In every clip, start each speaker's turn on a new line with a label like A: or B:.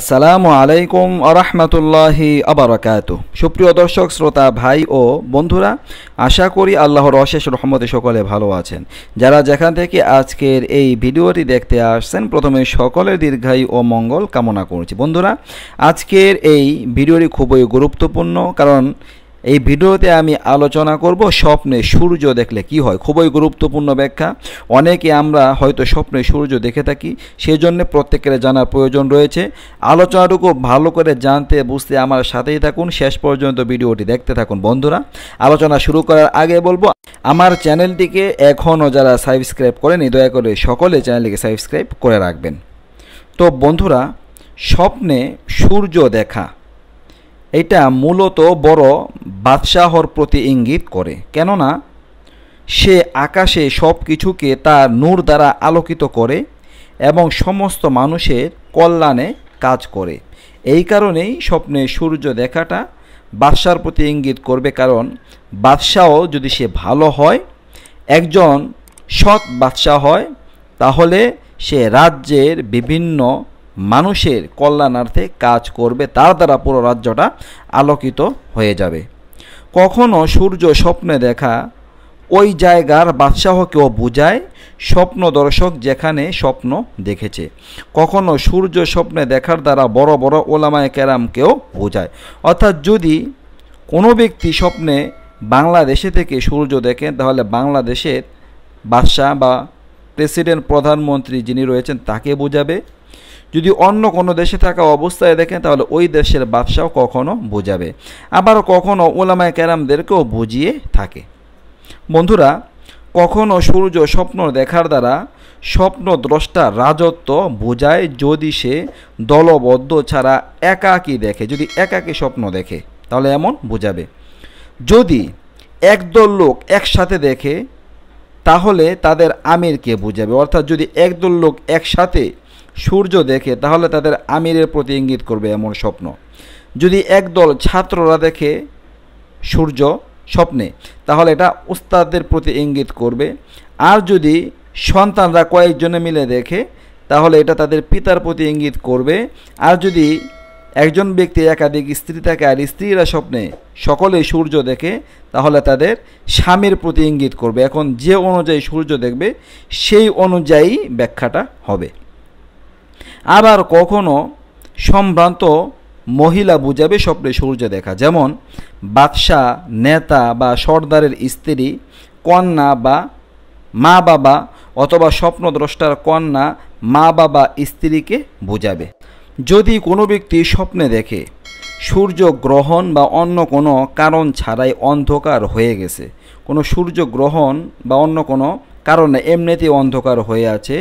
A: আসসালামু আলাইকুম আরহামতুল্লাহি আবরাকাত সুপ্রিয় দর্শক শ্রোতা ভাই ও বন্ধুরা আশা করি আল্লাহর অশেষ রহমতে সকলে ভালো আছেন যারা যেখান থেকে আজকের এই ভিডিওটি দেখতে আসছেন প্রথমে সকলের দীর্ঘায়ু ও মঙ্গল কামনা করছি বন্ধুরা আজকের এই ভিডিওটি খুবই গুরুত্বপূর্ণ কারণ এই ভিডিওতে আমি আলোচনা করব স্বপ্নে সূর্য দেখলে কি হয় খুবই গুরুত্বপূর্ণ ব্যাখ্যা অনেকে আমরা হয়তো স্বপ্নে সূর্য দেখে থাকি সেই জন্য প্রত্যেকের জানার প্রয়োজন রয়েছে আলোচনাটুকু ভালো করে জানতে বুঝতে আমার সাথেই থাকুন শেষ পর্যন্ত ভিডিওটি দেখতে থাকুন বন্ধুরা আলোচনা শুরু করার আগে বলবো আমার চ্যানেলটিকে এখনও যারা সাবস্ক্রাইব করেনি দয়া করে সকলে চ্যানেলটিকে সাবস্ক্রাইব করে রাখবেন তো বন্ধুরা স্বপ্নে সূর্য দেখা এটা মূলত বড় বাদশাহর প্রতি ইঙ্গিত করে কেননা সে আকাশে সব কিছুকে তার নূর দ্বারা আলোকিত করে এবং সমস্ত মানুষের কল্যাণে কাজ করে এই কারণেই স্বপ্নে সূর্য দেখাটা বাদশার প্রতি ইঙ্গিত করবে কারণ বাদশাহও যদি সে ভালো হয় একজন সৎ বাদশাহ হয় তাহলে সে রাজ্যের বিভিন্ন মানুষের কল্যাণার্থে কাজ করবে তার দ্বারা পুরো রাজ্যটা আলোকিত হয়ে যাবে কখনো সূর্য স্বপ্নে দেখা ওই জায়গার বাদশাহকেও বোঝায় স্বপ্ন দর্শক যেখানে স্বপ্ন দেখেছে কখনো সূর্য স্বপ্নে দেখার দ্বারা বড় বড় ওলামায় ক্যারামকেও বোঝায় অর্থাৎ যদি কোনো ব্যক্তি স্বপ্নে বাংলাদেশে থেকে সূর্য দেখেন তাহলে বাংলাদেশের বাদশাহ বা প্রেসিডেন্ট প্রধানমন্ত্রী যিনি রয়েছেন তাকে বোঝাবে যদি অন্য কোনো দেশে থাকা অবস্থায় দেখেন তাহলে ওই দেশের বাদশাও কখনো বোঝাবে আবার কখনো ওলামায় ক্যারামদেরকেও বুঝিয়ে থাকে বন্ধুরা কখনো সূর্য স্বপ্ন দেখার দ্বারা স্বপ্ন দ্রষ্টার রাজত্ব বোঝায় যদি সে দলবদ্ধ ছাড়া একাকি দেখে যদি একাকি স্বপ্ন দেখে তাহলে এমন বোঝাবে যদি একদল লোক একসাথে দেখে তাহলে তাদের আমিরকে বোঝাবে অর্থাৎ যদি একদল লোক একসাথে সূর্য দেখে তাহলে তাদের আমিরের প্রতি ইঙ্গিত করবে এমন স্বপ্ন যদি একদল ছাত্ররা দেখে সূর্য স্বপ্নে তাহলে এটা উস্তাদের প্রতি ইঙ্গিত করবে আর যদি সন্তানরা কয়েকজনে মিলে দেখে তাহলে এটা তাদের পিতার প্রতি ইঙ্গিত করবে আর যদি একজন ব্যক্তি একাধিক স্ত্রী থাকে আর স্ত্রীরা স্বপ্নে সকলেই সূর্য দেখে তাহলে তাদের স্বামীর প্রতি ইঙ্গিত করবে এখন যে অনুযায়ী সূর্য দেখবে সেই অনুযায়ী ব্যাখ্যাটা হবে আবার কখনো সম্ভ্রান্ত মহিলা বুঝাবে স্বপ্নে সূর্য দেখা যেমন বাদশাহ নেতা বা সর্দারের স্ত্রী কন্যা বা মা বাবা অথবা স্বপ্নদ্রষ্টার কন্যা মা বাবা স্ত্রীকে বোঝাবে যদি কোনো ব্যক্তি স্বপ্নে দেখে সূর্য গ্রহণ বা অন্য কোনো কারণ ছাড়াই অন্ধকার হয়ে গেছে কোনো সূর্য গ্রহণ বা অন্য কোনো কারণে এমনিতেই অন্ধকার হয়ে আছে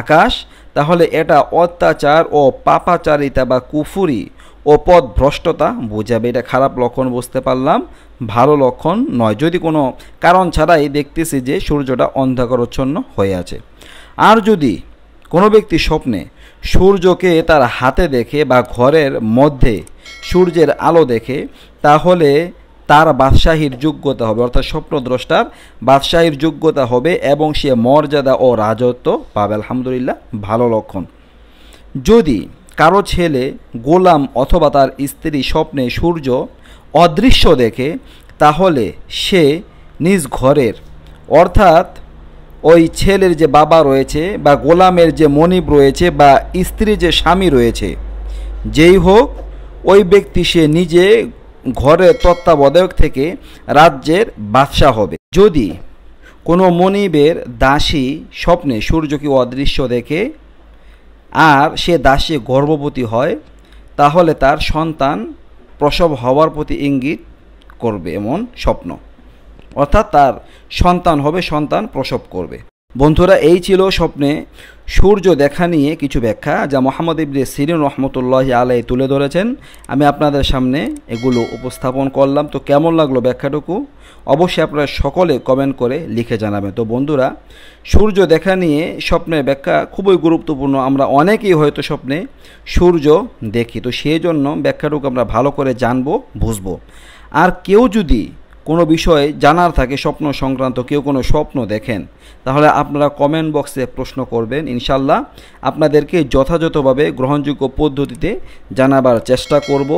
A: আকাশ তাহলে এটা অত্যাচার ও পাপাচারিতা বা কুফুরি ও পথ ভ্রষ্টতা বোঝাবে এটা খারাপ লক্ষণ বুঝতে পারলাম ভালো লক্ষণ নয় যদি কোনো কারণ ছাড়াই দেখতেছি যে সূর্যটা অন্ধকারচ্ছন্ন হয়ে আছে আর যদি কোনো ব্যক্তি স্বপ্নে সূর্যকে তার হাতে দেখে বা ঘরের মধ্যে সূর্যের আলো দেখে তাহলে তার বাদশাহীর যোগ্যতা হবে অর্থাৎ স্বপ্নদ্রষ্টার বাদশাহীর যোগ্যতা হবে এবং সে মর্যাদা ও রাজত্ব পাবে আলহামদুলিল্লাহ ভালো লক্ষণ যদি কারো ছেলে গোলাম অথবা তার স্ত্রী স্বপ্নে সূর্য অদৃশ্য দেখে তাহলে সে নিজ ঘরের অর্থাৎ ওই ছেলের যে বাবা রয়েছে বা গোলামের যে মনিব রয়েছে বা স্ত্রী যে স্বামী রয়েছে যেই হোক ওই ব্যক্তি সে নিজে ঘরে তত্ত্বাবধায়ক থেকে রাজ্যের বাদশাহ হবে যদি কোনো মনিবের দাসী স্বপ্নে সূর্যকে অদৃশ্য দেখে আর সে দাসী গর্ভবতী হয় তাহলে তার সন্তান প্রসব হওয়ার প্রতি ইঙ্গিত করবে এমন স্বপ্ন অর্থাৎ তার সন্তান হবে সন্তান প্রসব করবে বন্ধুরা এই ছিল স্বপ্নে সূর্য দেখা নিয়ে কিছু ব্যাখ্যা যা মোহাম্মদ ইবনে সিরিন রহমতুল্লাহ আলাই তুলে ধরেছেন আমি আপনাদের সামনে এগুলো উপস্থাপন করলাম তো কেমন লাগলো ব্যাখ্যাটুকু অবশ্যই আপনারা সকলে কমেন্ট করে লিখে জানাবেন তো বন্ধুরা সূর্য দেখা নিয়ে স্বপ্নের ব্যাখ্যা খুবই গুরুত্বপূর্ণ আমরা অনেকেই হয়তো স্বপ্নে সূর্য দেখি তো সেই জন্য ব্যাখ্যাটুকু আমরা ভালো করে জানবো বুঝবো আর কেউ যদি কোনো বিষয়ে জানার থাকে স্বপ্ন সংক্রান্ত কেউ কোনো স্বপ্ন দেখেন তাহলে আপনারা কমেন্ট বক্সে প্রশ্ন করবেন ইনশাল্লাহ আপনাদেরকে যথাযথভাবে গ্রহণযোগ্য পদ্ধতিতে জানাবার চেষ্টা করব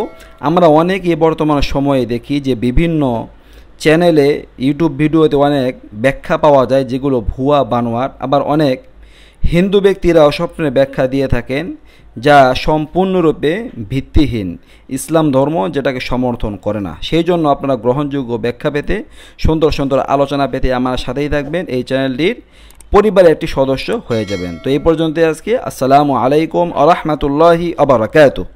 A: আমরা অনেকই বর্তমান সময়ে দেখি যে বিভিন্ন চ্যানেলে ইউটিউব ভিডিওতে অনেক ব্যাখ্যা পাওয়া যায় যেগুলো ভুয়া বানোয়ার আবার অনেক হিন্দু ব্যক্তিরাও স্বপ্নের ব্যাখ্যা দিয়ে থাকেন যা সম্পূর্ণরূপে ভিত্তিহীন ইসলাম ধর্ম যেটাকে সমর্থন করে না সেই জন্য আপনারা গ্রহণযোগ্য ব্যাখ্যা পেতে সুন্দর সুন্দর আলোচনা পেতে আমার সাথেই থাকবেন এই চ্যানেলটির পরিবারের একটি সদস্য হয়ে যাবেন তো এই পর্যন্ত আজকে আসসালামু আলাইকুম আ রহমতুল্লাহি আবরাকাতু